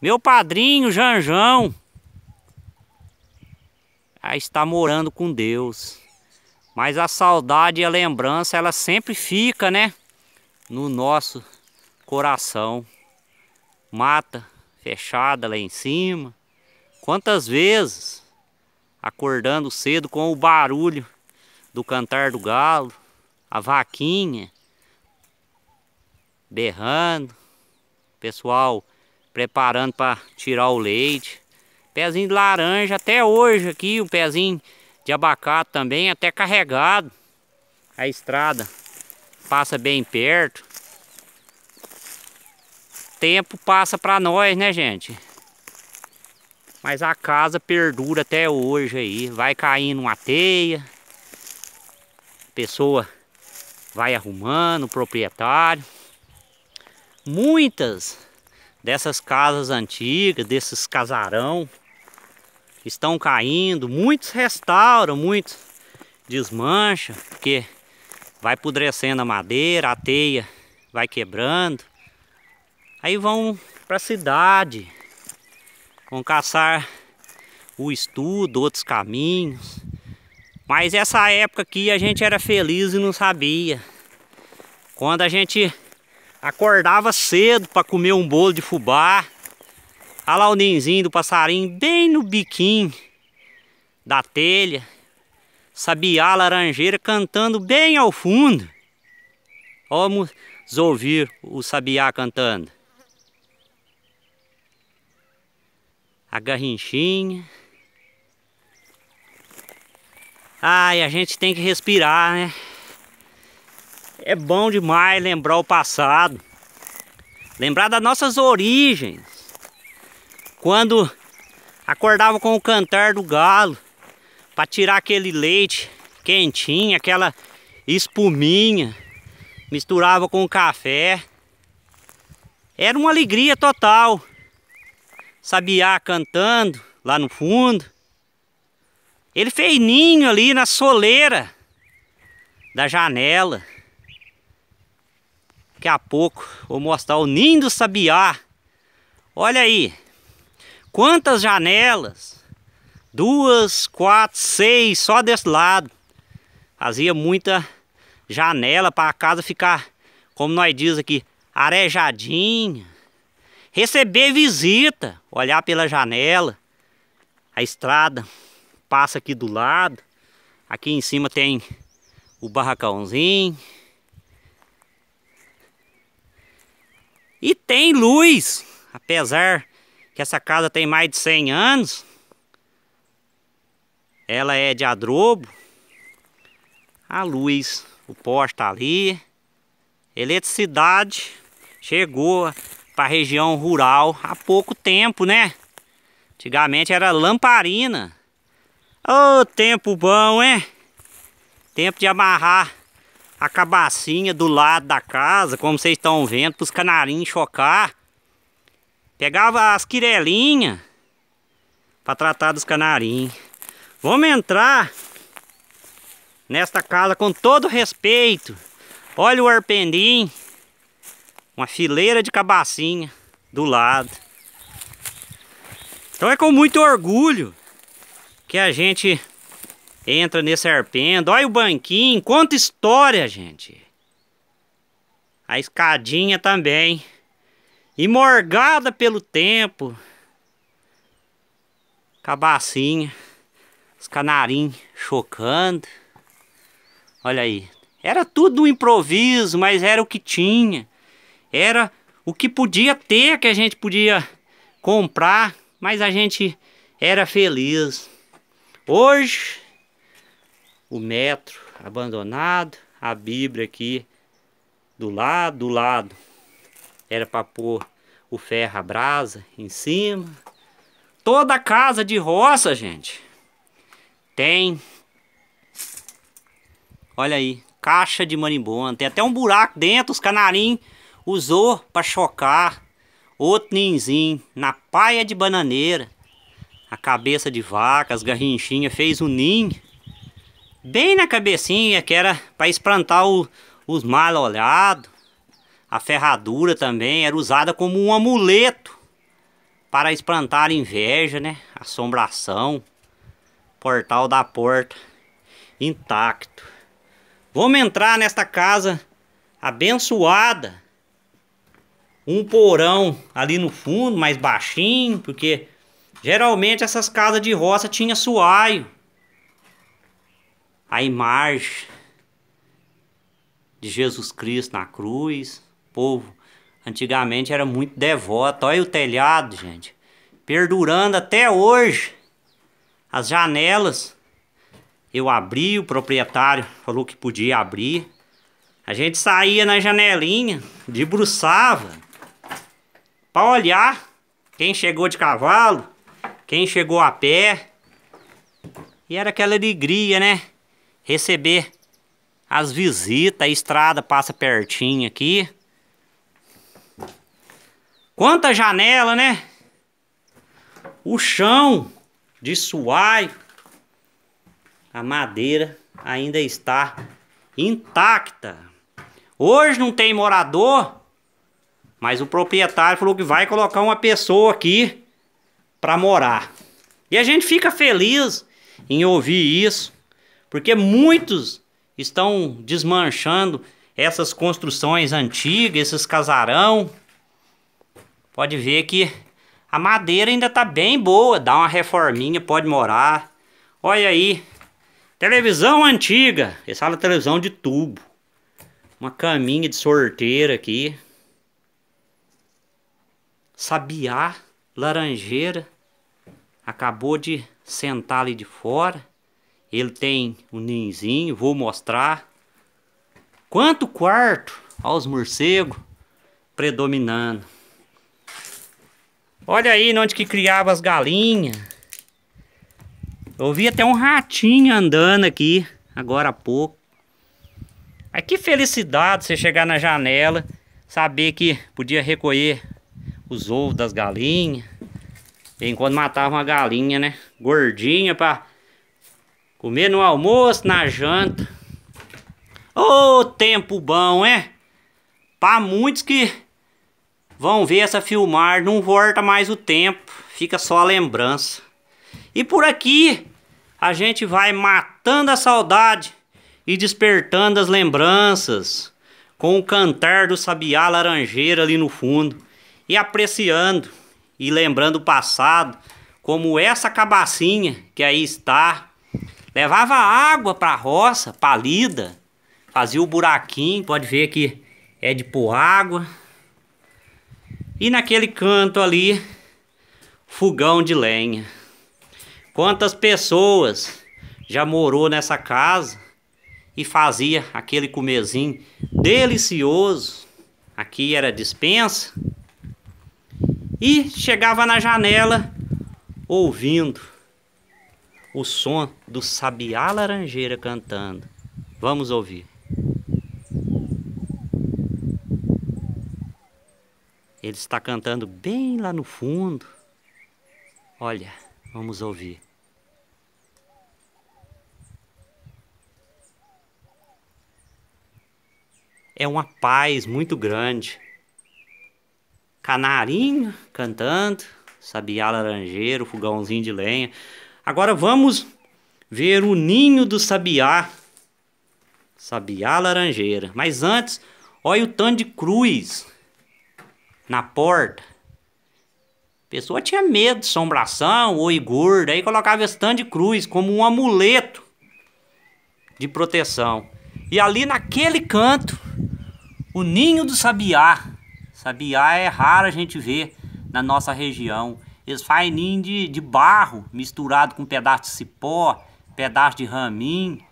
Meu padrinho Janjão. Ah, está morando com Deus. Mas a saudade e a lembrança, ela sempre fica, né? No nosso coração. Mata fechada lá em cima. Quantas vezes acordando cedo com o barulho do cantar do galo, a vaquinha berrando, pessoal preparando para tirar o leite. Pezinho de laranja, até hoje aqui, o pezinho de abacate também, até carregado. A estrada passa bem perto. Tempo passa para nós, né, gente? Mas a casa perdura até hoje aí. Vai caindo uma teia. A pessoa vai arrumando, o proprietário. Muitas dessas casas antigas, desses casarão que estão caindo, muitos restauram, muitos desmancha, porque vai apodrecendo a madeira, a teia vai quebrando. Aí vão para a cidade, vão caçar o estudo, outros caminhos. Mas essa época aqui a gente era feliz e não sabia. Quando a gente Acordava cedo para comer um bolo de fubá. Olha lá o ninzinho do passarinho bem no biquinho da telha. Sabiá laranjeira cantando bem ao fundo. Vamos ouvir o sabiá cantando. A garrinchinha. Ai, a gente tem que respirar, né? É bom demais lembrar o passado. Lembrar das nossas origens. Quando acordava com o cantar do galo para tirar aquele leite quentinho, aquela espuminha, misturava com o café. Era uma alegria total. Sabiá cantando lá no fundo. Ele fez ninho ali na soleira da janela. Daqui a pouco vou mostrar o ninho do sabiá. Olha aí. Quantas janelas. Duas, quatro, seis, só desse lado. Fazia muita janela para a casa ficar, como nós diz aqui, arejadinha. Receber visita, olhar pela janela. A estrada passa aqui do lado. Aqui em cima tem o barracãozinho. E tem luz, apesar que essa casa tem mais de 100 anos. Ela é de adrobo. A luz, o poste tá ali. Eletricidade chegou para a região rural há pouco tempo, né? Antigamente era lamparina. Ô, oh, tempo bom, hein? Tempo de amarrar a cabacinha do lado da casa, como vocês estão vendo, para os canarinhos chocar. Pegava as quirelinhas para tratar dos canarinhos. Vamos entrar nesta casa com todo respeito. Olha o arpendim, uma fileira de cabacinha do lado. Então é com muito orgulho que a gente entra nesse arpendo, olha o banquinho, conta história, gente. A escadinha também, e morgada pelo tempo, cabacinha, os canarim chocando, olha aí. Era tudo um improviso, mas era o que tinha, era o que podia ter, que a gente podia comprar, mas a gente era feliz. Hoje o metro abandonado, a Bíblia aqui do lado, do lado era para pôr o ferro a brasa em cima. Toda casa de roça, gente, tem, olha aí, caixa de marimbondo, tem até um buraco dentro, os canarim usou para chocar outro ninzinho na paia de bananeira, a cabeça de vaca, as garrinchinhas, fez um ninho bem na cabecinha, que era para espantar o, os mal olhados. A ferradura também era usada como um amuleto para espantar inveja, né? Assombração. Portal da porta intacto. Vamos entrar nesta casa abençoada. Um porão ali no fundo, mais baixinho, porque geralmente essas casas de roça tinham suaio a imagem de Jesus Cristo na cruz. O povo antigamente era muito devoto. Olha o telhado, gente. Perdurando até hoje. As janelas. Eu abri, o proprietário falou que podia abrir. A gente saía na janelinha, debruçava. Para olhar quem chegou de cavalo, quem chegou a pé. E era aquela alegria, né? receber as visitas, a estrada passa pertinho aqui. Quanta janela, né? O chão de suaio, a madeira ainda está intacta. Hoje não tem morador, mas o proprietário falou que vai colocar uma pessoa aqui para morar. E a gente fica feliz em ouvir isso. Porque muitos estão desmanchando essas construções antigas, esses casarão. Pode ver que a madeira ainda está bem boa, dá uma reforminha, pode morar. Olha aí, televisão antiga, essa é sala é televisão de tubo. Uma caminha de sorteira aqui. Sabiá, laranjeira, acabou de sentar ali de fora. Ele tem um ninhozinho, vou mostrar. Quanto quarto aos morcegos predominando. Olha aí onde que criava as galinhas. Eu vi até um ratinho andando aqui, agora há pouco. Mas que felicidade você chegar na janela, saber que podia recolher os ovos das galinhas. Enquanto matava uma galinha, né? Gordinha pra Comer no almoço, na janta. Ô, oh, tempo bom, é? Para muitos que vão ver essa filmar, não volta mais o tempo. Fica só a lembrança. E por aqui, a gente vai matando a saudade e despertando as lembranças com o cantar do sabiá laranjeira ali no fundo e apreciando e lembrando o passado como essa cabacinha que aí está Levava água para a roça, palida. Fazia o buraquinho, pode ver que é de pôr água. E naquele canto ali, fogão de lenha. Quantas pessoas já morou nessa casa e fazia aquele comezinho delicioso. Aqui era dispensa. E chegava na janela ouvindo o som do sabiá laranjeira cantando. Vamos ouvir. Ele está cantando bem lá no fundo. Olha, vamos ouvir. É uma paz muito grande. Canarinho cantando, sabiá laranjeiro, fogãozinho de lenha. Agora vamos ver o ninho do sabiá. Sabiá laranjeira. Mas antes, olha o tanto de cruz na porta. A pessoa tinha medo de assombração, ou gorda, aí colocava esse tanto de cruz como um amuleto de proteção. E ali naquele canto, o ninho do sabiá. Sabiá é raro a gente ver na nossa região. Eles fazem ninho de, de barro misturado com um pedaço de cipó, pedaço de raminho.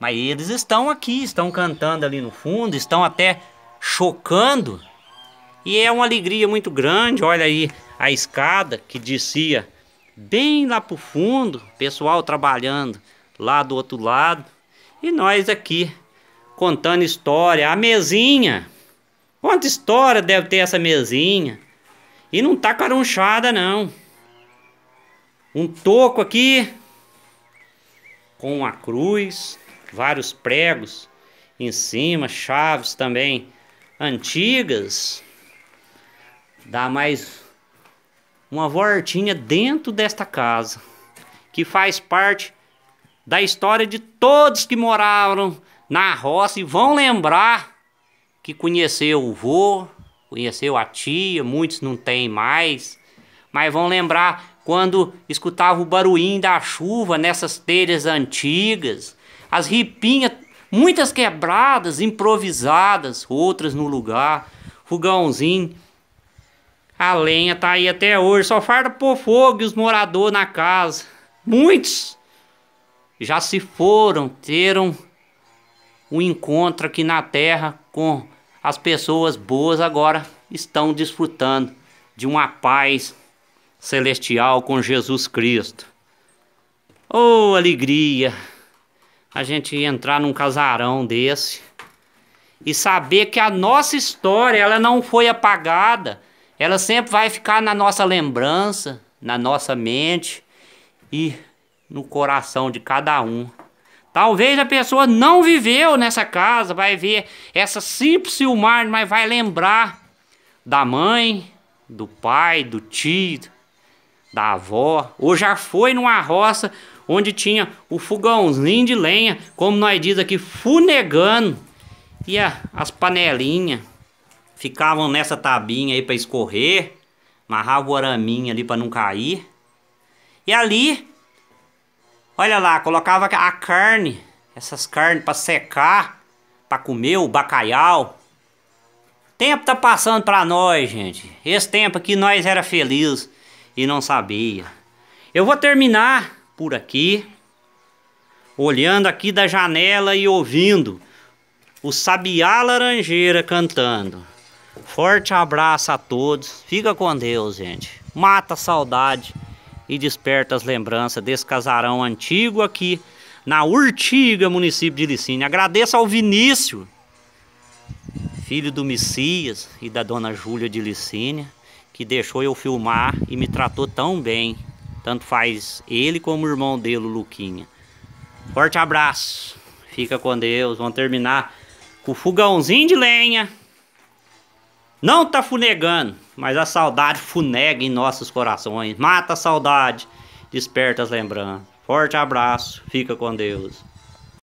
Mas eles estão aqui, estão cantando ali no fundo, estão até chocando. E é uma alegria muito grande. Olha aí a escada que descia bem lá pro fundo, pessoal trabalhando lá do outro lado. E nós aqui contando história. A mesinha. Quanta história deve ter essa mesinha? E não tá carunchada, não. Um toco aqui. Com uma cruz. Vários pregos em cima. Chaves também antigas. Dá mais uma voltinha dentro desta casa. Que faz parte da história de todos que moraram na roça e vão lembrar que conheceu o vô, conheceu a tia, muitos não tem mais, mas vão lembrar quando escutava o barulhinho da chuva nessas telhas antigas, as ripinhas, muitas quebradas, improvisadas, outras no lugar, fogãozinho. A lenha tá aí até hoje, só farta pôr fogo e os moradores na casa. Muitos já se foram, teram um encontro aqui na terra com as pessoas boas agora estão desfrutando de uma paz celestial com Jesus Cristo. Oh, alegria! A gente entrar num casarão desse e saber que a nossa história ela não foi apagada, ela sempre vai ficar na nossa lembrança, na nossa mente e no coração de cada um. Talvez a pessoa não viveu nessa casa, vai ver essa simples Silmar, mas vai lembrar da mãe, do pai, do tio, da avó, ou já foi numa roça onde tinha o fogãozinho de lenha, como nós diz aqui, funegando, e a, as panelinhas ficavam nessa tabinha aí para escorrer, amarrava o araminho ali para não cair. E ali Olha lá, colocava a carne, essas carnes para secar, para comer o bacalhau. Tempo tá passando para nós, gente. Esse tempo aqui nós era feliz e não sabia. Eu vou terminar por aqui, olhando aqui da janela e ouvindo o Sabiá Laranjeira cantando. Forte abraço a todos. Fica com Deus, gente. Mata a saudade e desperta as lembranças desse casarão antigo aqui na Urtiga, município de Licínio. Agradeço ao Vinícius, filho do Messias e da dona Júlia de Licínia, que deixou eu filmar e me tratou tão bem. Tanto faz ele como o irmão dele, o Luquinha. Forte abraço. Fica com Deus. Vamos terminar com o fogãozinho de lenha. Não tá funegando. Mas a saudade funega em nossos corações. Mata a saudade, desperta as lembranças. Forte abraço, fica com Deus.